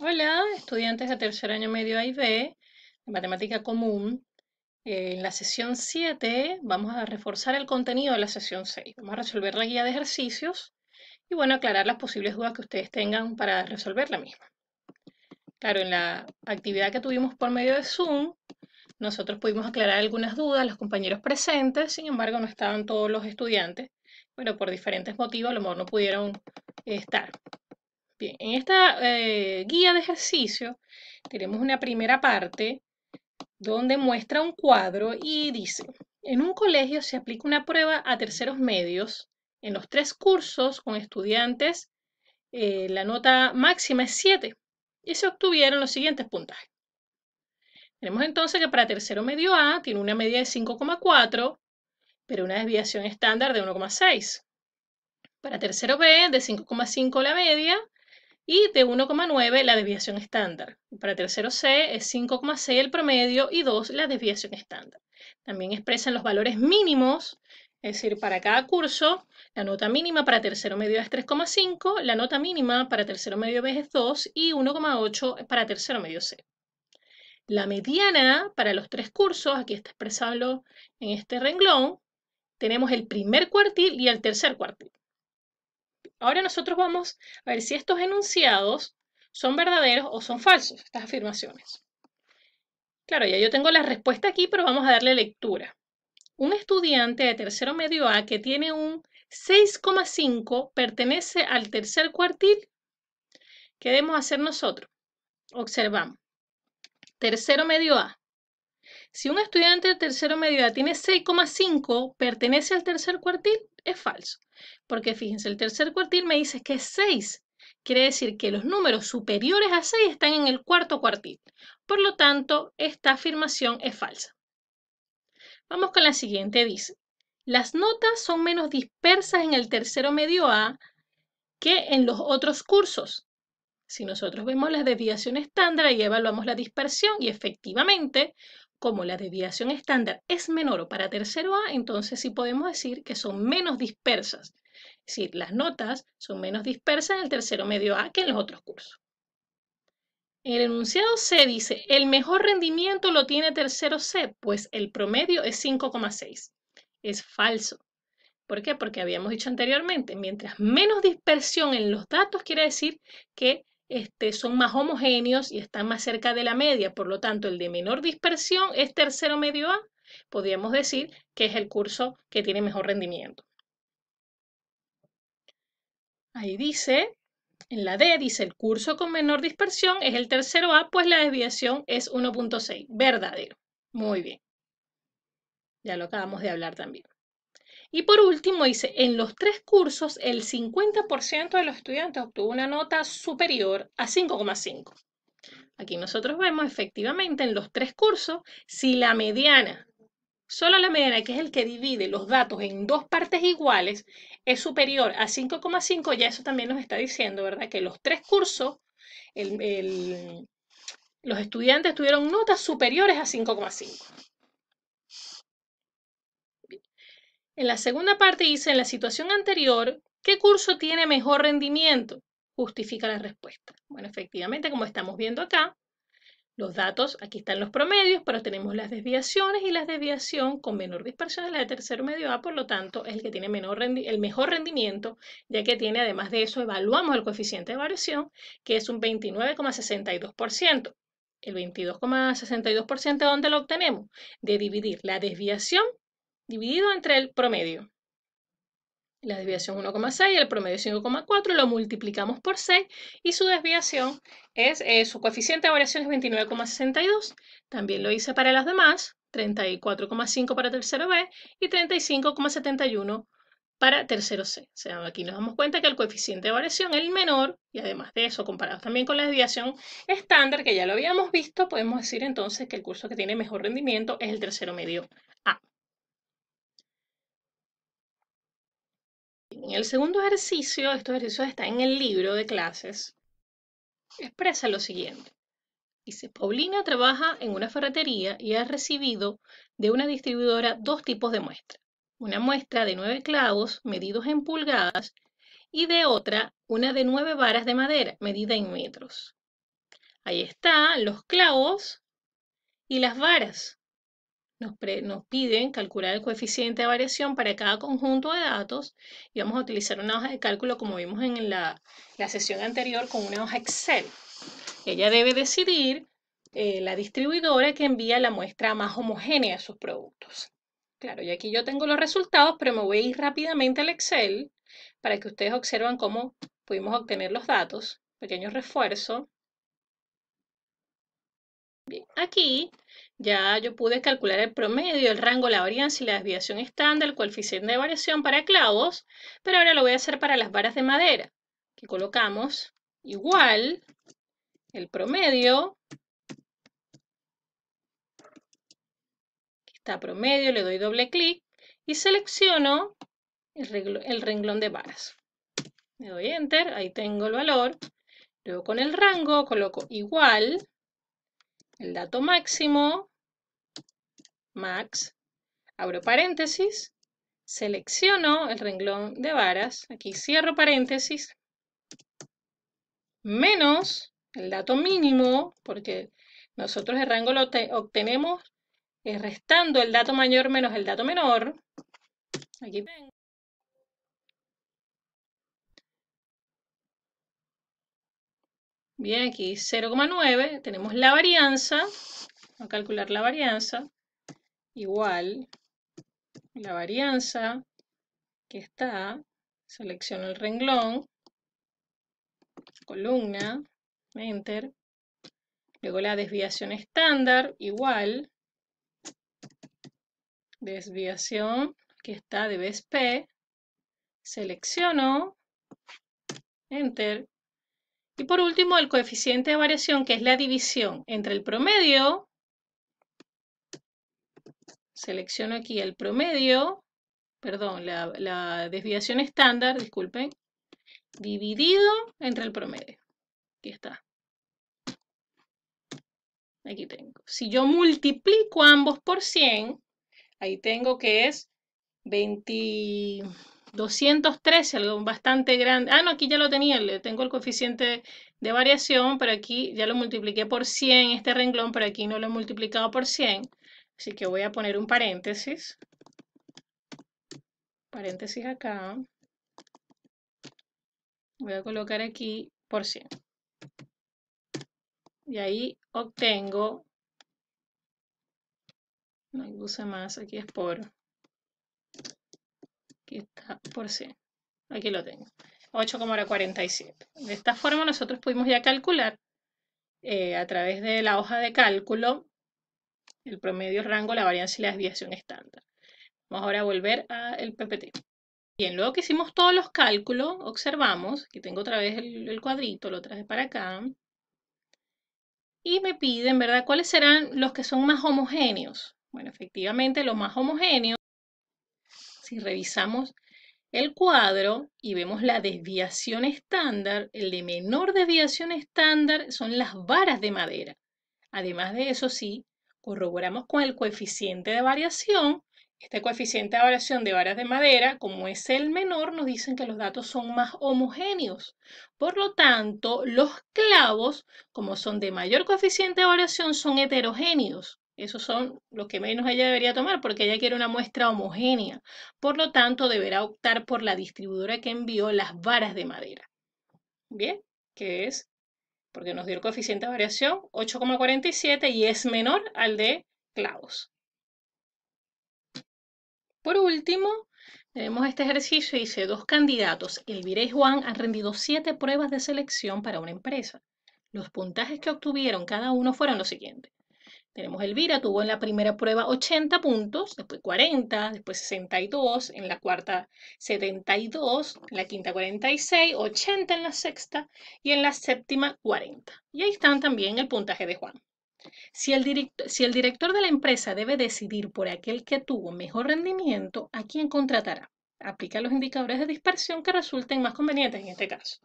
Hola, estudiantes de tercer año medio A y B, de matemática común. Eh, en la sesión 7 vamos a reforzar el contenido de la sesión 6. Vamos a resolver la guía de ejercicios y, bueno, aclarar las posibles dudas que ustedes tengan para resolver la misma. Claro, en la actividad que tuvimos por medio de Zoom, nosotros pudimos aclarar algunas dudas, los compañeros presentes, sin embargo, no estaban todos los estudiantes. pero por diferentes motivos, a lo mejor no pudieron estar. Bien, en esta eh, guía de ejercicio tenemos una primera parte donde muestra un cuadro y dice, en un colegio se aplica una prueba a terceros medios en los tres cursos con estudiantes, eh, la nota máxima es 7 y se obtuvieron los siguientes puntajes. Tenemos entonces que para tercero medio A tiene una media de 5,4, pero una desviación estándar de 1,6. Para tercero B de 5,5 la media y de 1,9 la desviación estándar. Para tercero C es 5,6 el promedio y 2 la desviación estándar. También expresan los valores mínimos, es decir, para cada curso, la nota mínima para tercero medio es 3,5, la nota mínima para tercero medio B es 2 y 1,8 para tercero medio C. La mediana para los tres cursos, aquí está expresado en este renglón, tenemos el primer cuartil y el tercer cuartil. Ahora nosotros vamos a ver si estos enunciados son verdaderos o son falsos, estas afirmaciones. Claro, ya yo tengo la respuesta aquí, pero vamos a darle lectura. Un estudiante de tercero medio A que tiene un 6,5 pertenece al tercer cuartil. ¿Qué debemos hacer nosotros? Observamos. Tercero medio A. Si un estudiante de tercero medio A tiene 6,5, pertenece al tercer cuartil, es falso. Porque fíjense, el tercer cuartil me dice que es 6. Quiere decir que los números superiores a 6 están en el cuarto cuartil. Por lo tanto, esta afirmación es falsa. Vamos con la siguiente, dice. Las notas son menos dispersas en el tercero medio A que en los otros cursos. Si nosotros vemos las desviaciones estándar y evaluamos la dispersión y efectivamente como la desviación estándar es menor para tercero A, entonces sí podemos decir que son menos dispersas. Es decir, las notas son menos dispersas en el tercero medio A que en los otros cursos. el enunciado C dice, el mejor rendimiento lo tiene tercero C, pues el promedio es 5,6. Es falso. ¿Por qué? Porque habíamos dicho anteriormente, mientras menos dispersión en los datos, quiere decir que este, son más homogéneos y están más cerca de la media. Por lo tanto, el de menor dispersión es tercero medio A. Podríamos decir que es el curso que tiene mejor rendimiento. Ahí dice, en la D dice el curso con menor dispersión es el tercero A, pues la desviación es 1.6. Verdadero. Muy bien. Ya lo acabamos de hablar también. Y por último, dice, en los tres cursos el 50% de los estudiantes obtuvo una nota superior a 5,5. Aquí nosotros vemos efectivamente en los tres cursos si la mediana, solo la mediana, que es el que divide los datos en dos partes iguales, es superior a 5,5, ya eso también nos está diciendo, ¿verdad? Que los tres cursos, los estudiantes tuvieron notas superiores a 5,5. En la segunda parte dice, en la situación anterior, ¿qué curso tiene mejor rendimiento? Justifica la respuesta. Bueno, efectivamente, como estamos viendo acá, los datos, aquí están los promedios, pero tenemos las desviaciones y la desviación con menor dispersión es la de tercer medio A, por lo tanto, es el que tiene menor el mejor rendimiento, ya que tiene, además de eso, evaluamos el coeficiente de variación, que es un 29,62%. El 22,62% ¿de dónde lo obtenemos? De dividir la desviación dividido entre el promedio. La desviación 1,6, el promedio 5,4, lo multiplicamos por 6 y su desviación es, eh, su coeficiente de variación es 29,62. También lo hice para las demás, 34,5 para tercero B y 35,71 para tercero C. O sea, aquí nos damos cuenta que el coeficiente de variación es el menor y además de eso, comparado también con la desviación estándar que ya lo habíamos visto, podemos decir entonces que el curso que tiene mejor rendimiento es el tercero medio A. En el segundo ejercicio, estos ejercicios están en el libro de clases, expresa lo siguiente. Dice, Paulina trabaja en una ferretería y ha recibido de una distribuidora dos tipos de muestra. Una muestra de nueve clavos medidos en pulgadas y de otra una de nueve varas de madera medida en metros. Ahí están los clavos y las varas nos, piden calcular el coeficiente de variación para cada conjunto de datos y vamos a utilizar una hoja de cálculo como vimos en la, sesión anterior con una hoja Excel. Ella debe decidir eh, la distribuidora que envía la muestra más homogénea a sus productos. Claro, y aquí yo tengo los resultados, pero me voy a ir rápidamente al Excel para que ustedes observan cómo pudimos obtener los datos. Pequeño refuerzo. Bien, aquí ya yo pude calcular el promedio, el rango, la varianza y la desviación estándar, el coeficiente de variación para clavos, pero ahora lo voy a hacer para las varas de madera, que colocamos igual el promedio, aquí está promedio, le doy doble clic y selecciono el, el renglón de varas. Le doy enter, ahí tengo el valor, luego con el rango coloco igual, el dato máximo, max, abro paréntesis, selecciono el renglón de varas, aquí cierro paréntesis, menos el dato mínimo, porque nosotros el rango lo obtenemos restando el dato mayor menos el dato menor. Aquí Bien, aquí 0,9, tenemos la varianza, a calcular la varianza igual la varianza que está, selecciono el renglón, columna, enter, luego la desviación estándar, igual, desviación que está de vez selecciono, enter, y por último el coeficiente de variación que es la división entre el promedio Selecciono aquí el promedio, perdón, la, desviación estándar, disculpen, dividido entre el promedio. Aquí está. Aquí tengo. Si yo multiplico ambos por 100, ahí tengo que es 20, 213, algo bastante grande. Ah, no, aquí ya lo tenía, le tengo el coeficiente de variación, pero aquí ya lo multipliqué por 100, este renglón, pero aquí no lo he multiplicado por 100. Así que voy a poner un paréntesis. Paréntesis acá. Voy a colocar aquí por 100. Y ahí obtengo, no hay más, aquí es por, aquí está por 100. Aquí lo tengo, 8,47. De esta forma nosotros pudimos ya calcular eh, a través de la hoja de cálculo el promedio, rango, la varianza y la desviación estándar. Vamos ahora a volver al PPT. Bien, luego que hicimos todos los cálculos, observamos, que tengo otra vez el, el cuadrito, lo traje para acá, y me piden, ¿verdad?, cuáles serán los que son más homogéneos. Bueno, efectivamente, los más homogéneos, si revisamos el cuadro y vemos la desviación estándar, el de menor desviación estándar son las varas de madera. Además de eso, sí, corroboramos con el coeficiente de variación. Este coeficiente de variación de varas de madera, como es el menor, nos dicen que los datos son más homogéneos. Por lo tanto, los clavos, como son de mayor coeficiente de variación, son heterogéneos. Esos son los que menos ella debería tomar porque ella quiere una muestra homogénea. Por lo tanto, deberá optar por la distribuidora que envió las varas de madera. Bien, que es porque nos dio el coeficiente de variación 8,47 y es menor al de Claus. Por último, tenemos este ejercicio, dice, dos candidatos, Elvira y Juan, han rendido siete pruebas de selección para una empresa. Los puntajes que obtuvieron cada uno fueron los siguientes. Tenemos Elvira, tuvo en la primera prueba 80 puntos, después 40, después 62, en la cuarta 72, en la quinta 46, 80 en la sexta y en la séptima 40. Y ahí están también el puntaje de Juan. Si el, si el director de la empresa debe decidir por aquel que tuvo mejor rendimiento, ¿a quién contratará? Aplica los indicadores de dispersión que resulten más convenientes en este caso.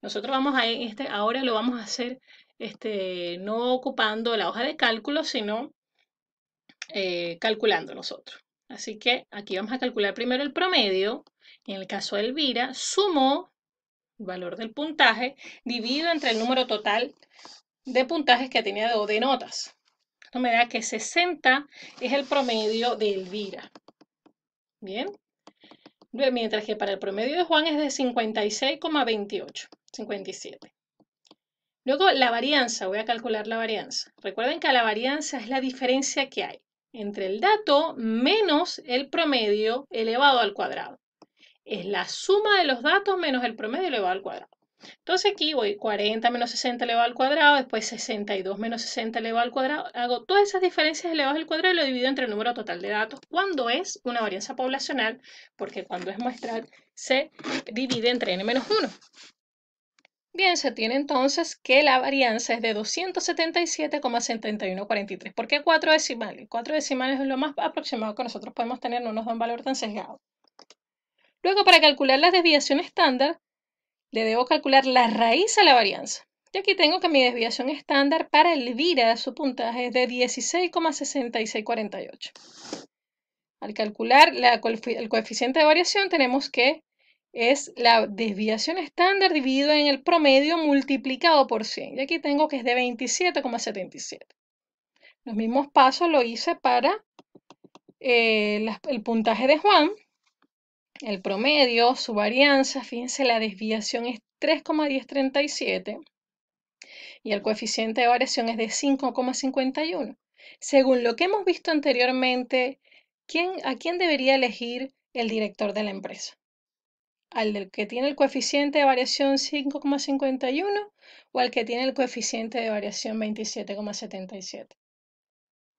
Nosotros vamos a este, ahora lo vamos a hacer este, no ocupando la hoja de cálculo, sino eh, calculando nosotros. Así que aquí vamos a calcular primero el promedio. En el caso de Elvira, sumo el valor del puntaje dividido entre el número total de puntajes que tenía o de notas. Esto me da que 60 es el promedio de Elvira. Bien. Mientras que para el promedio de Juan es de 56,28, 57. Luego, la varianza, voy a calcular la varianza. Recuerden que la varianza es la diferencia que hay entre el dato menos el promedio elevado al cuadrado. Es la suma de los datos menos el promedio elevado al cuadrado. Entonces aquí voy 40 menos 60 elevado al cuadrado, después 62 menos 60 elevado al cuadrado. Hago todas esas diferencias elevadas al cuadrado y lo divido entre el número total de datos cuando es una varianza poblacional, porque cuando es muestral se divide entre n menos 1. Bien, se tiene entonces que la varianza es de 277,7143. ¿Por qué cuatro decimales? 4 decimales es lo más aproximado que nosotros podemos tener, no nos da un valor tan sesgado. Luego, para calcular la desviación estándar, le debo calcular la raíz a la varianza. Y aquí tengo que mi desviación estándar para el de su puntaje es de 16,6648. Al calcular el coeficiente de variación, tenemos que es la desviación estándar dividida en el promedio multiplicado por 100. Y aquí tengo que es de 27,77. Los mismos pasos lo hice para eh, el puntaje de Juan, el promedio, su varianza, fíjense la desviación es 3,1037 y el coeficiente de variación es de 5,51. Según lo que hemos visto anteriormente, ¿quién, ¿a quién debería elegir el director de la empresa? al del que tiene el coeficiente de variación 5,51 o al que tiene el coeficiente de variación 27,77.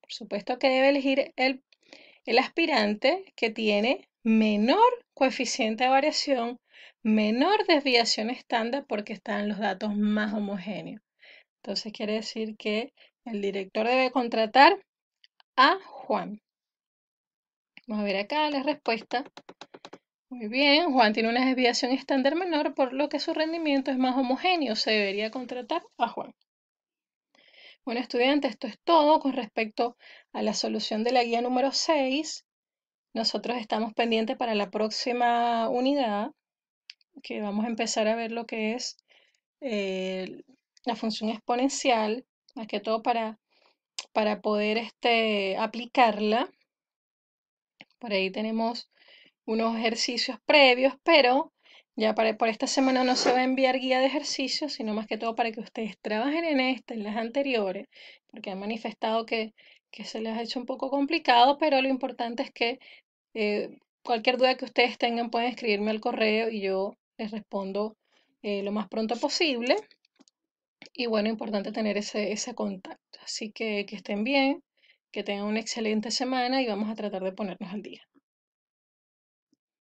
Por supuesto que debe elegir el, el aspirante que tiene menor coeficiente de variación, menor desviación estándar porque están los datos más homogéneos. Entonces quiere decir que el director debe contratar a Juan. Vamos a ver acá la respuesta muy bien, Juan tiene una desviación estándar menor, por lo que su rendimiento es más homogéneo. Se debería contratar a Juan. Bueno, estudiantes, esto es todo con respecto a la solución de la guía número 6. Nosotros estamos pendientes para la próxima unidad, que vamos a empezar a ver lo que es eh, la función exponencial, más que todo para, para poder este, aplicarla. Por ahí tenemos unos ejercicios previos, pero ya para, por esta semana no se va a enviar guía de ejercicios, sino más que todo para que ustedes trabajen en esta, en las anteriores, porque han manifestado que, se les ha hecho un poco complicado, pero lo importante es que eh, cualquier duda que ustedes tengan pueden escribirme al correo y yo les respondo eh, lo más pronto posible. Y bueno, importante tener ese, ese contacto. Así que que estén bien, que tengan una excelente semana y vamos a tratar de ponernos al día.